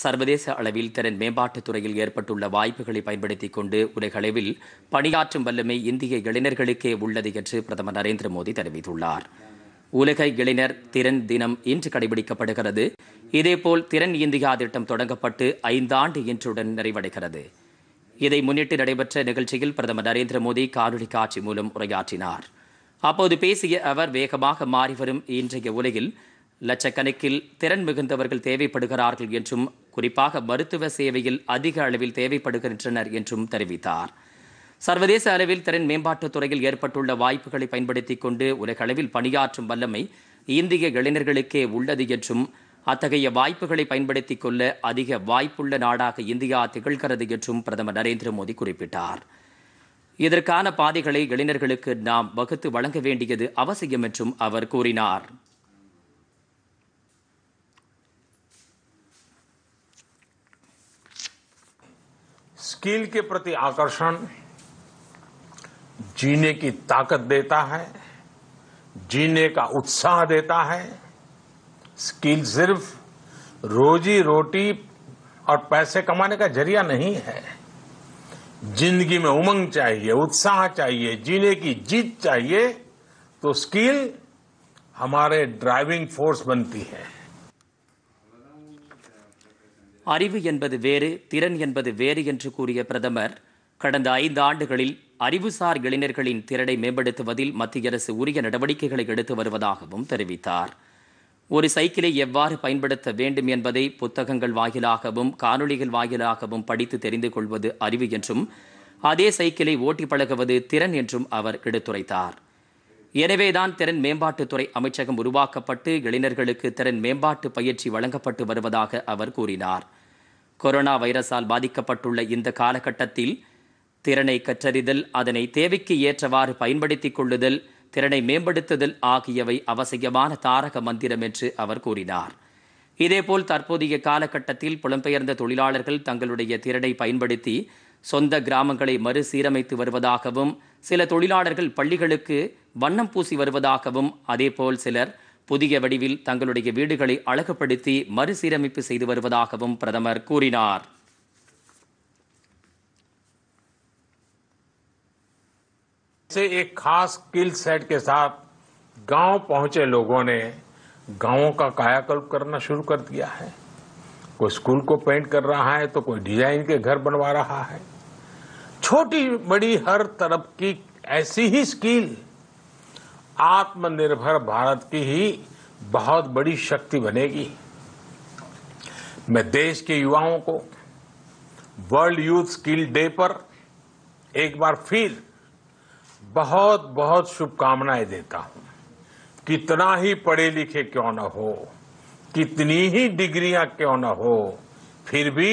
சர்வதேச அளவில் திறன் மேம்பாட்டுத் துறையில் ஏற்பட்டுள்ள வாய்ப்புகளை பயன்படுத்தி கொண்டு உலகளவில் பணியாற்றும் வல்லமை இந்திய இளைஞர்களுக்கே உள்ளது என்று பிரதமர் நரேந்திர மோடி தெரிவித்துள்ளார் உலக இளைஞர் திறன் தினம் இன்று கடைபிடிக்கப்படுகிறது இதேபோல் திறன் இந்தியா திட்டம் தொடங்கப்பட்டு ஐந்தாண்டு இன்றுடன் நிறைவடைகிறது இதை முன்னிட்டு நடைபெற்ற நிகழ்ச்சியில் பிரதமர் நரேந்திர மோடி காணொலி காட்சி மூலம் உரையாற்றினார் அப்போது பேசிய அவர் வேகமாக மாறிவரும் இன்றைய உலகில் லட்சக்கணக்கில் திறன் மிகுந்தவர்கள் தேவைப்படுகிறார்கள் என்றும் குறிப்பாக மருத்துவ சேவையில் அதிக அளவில் தேவைப்படுகின்றனர் என்றும் தெரிவித்தார் சர்வதேச அளவில் திறன் மேம்பாட்டுத் துறையில் ஏற்பட்டுள்ள வாய்ப்புகளை பயன்படுத்தி கொண்டு உலகளவில் பணியாற்றும் வல்லமை இந்திய இளைஞர்களுக்கே உள்ளது என்றும் அத்தகைய வாய்ப்புகளை பயன்படுத்தி கொள்ள அதிக வாய்ப்புள்ள நாடாக இந்தியா திகழ்கிறது என்றும் பிரதமர் நரேந்திர மோடி குறிப்பிட்டார் இதற்கான பாதைகளை இளைஞர்களுக்கு நாம் வகுத்து வழங்க வேண்டியது அவசியம் என்றும் அவர் கூறினார் स्किल के प्रति आकर्षण जीने की ताकत देता है जीने का उत्साह देता है स्किल सिर्फ रोजी रोटी और पैसे कमाने का जरिया नहीं है जिंदगी में उमंग चाहिए उत्साह चाहिए जीने की जीत चाहिए तो स्किल हमारे ड्राइविंग फोर्स बनती है அறிவு என்பது வேறு திறன் என்பது வேறு என்று கூறிய பிரதமர் கடந்த ஐந்து ஆண்டுகளில் அறிவுசார் இளைஞர்களின் திறனை மேம்படுத்துவதில் மத்திய அரசு உரிய நடவடிக்கைகளை எடுத்து வருவதாகவும் தெரிவித்தார் ஒரு சைக்கிளை எவ்வாறு பயன்படுத்த வேண்டும் என்பதை புத்தகங்கள் வாயிலாகவும் காணொளிகள் வாயிலாகவும் படித்து தெரிந்து கொள்வது அறிவு என்றும் அதே சைக்கிளை ஓட்டி பழகுவது திறன் என்றும் அவர் எடுத்துரைத்தார் எனவேதான் திறன் மேம்பாட்டுத்துறை அமைச்சகம் உருவாக்கப்பட்டு இளைஞர்களுக்கு திறன் மேம்பாட்டு பயிற்சி வழங்கப்பட்டு வருவதாக அவர் கூறினார் கொரோனா வைரஸால் பாதிக்கப்பட்டுள்ள இந்த காலகட்டத்தில் திறனை கற்றறிதல் அதனை தேவைக்கு ஏற்றவாறு பயன்படுத்திக் கொள்ளுதல் திறனை மேம்படுத்துதல் ஆகியவை அவசியமான தாரக மந்திரம் என்று அவர் கூறினார் இதேபோல் தற்போதைய காலகட்டத்தில் புலம்பெயர்ந்த தொழிலாளர்கள் தங்களுடைய திறனை பயன்படுத்தி சொந்த கிராமங்களை மறுசீரமைத்து வருவதாகவும் சில தொழிலாளர்கள் பள்ளிகளுக்கு வண்ணம்பூசி வருவதாகவும் அதேபோல் சிலர் புDIGE வடிவில் தங்களோட வீடுகளை அழகப்படுத்தி மறுசீரமைப்பு செய்து வருவதாகவும் பிரதமர் கூறினார். से एक खास किट सेट के साथ गांव पहुंचे लोगों ने गांवों का कायाकल्प करना शुरू कर दिया है। कोई स्कूल को पेंट कर रहा है तो कोई डिजाइन के घर बनवा रहा है। छोटी बड़ी हर तरफ की ऐसी ही स्किल आत्मनिर्भर भारत की ही बहुत बड़ी शक्ति बनेगी मैं देश के युवाओं को वर्ल्ड यूथ स्किल डे पर एक बार फिर बहुत बहुत शुभकामनाएं देता हूं कितना ही पढ़े लिखे क्यों न हो कितनी ही डिग्रियां क्यों न हो फिर भी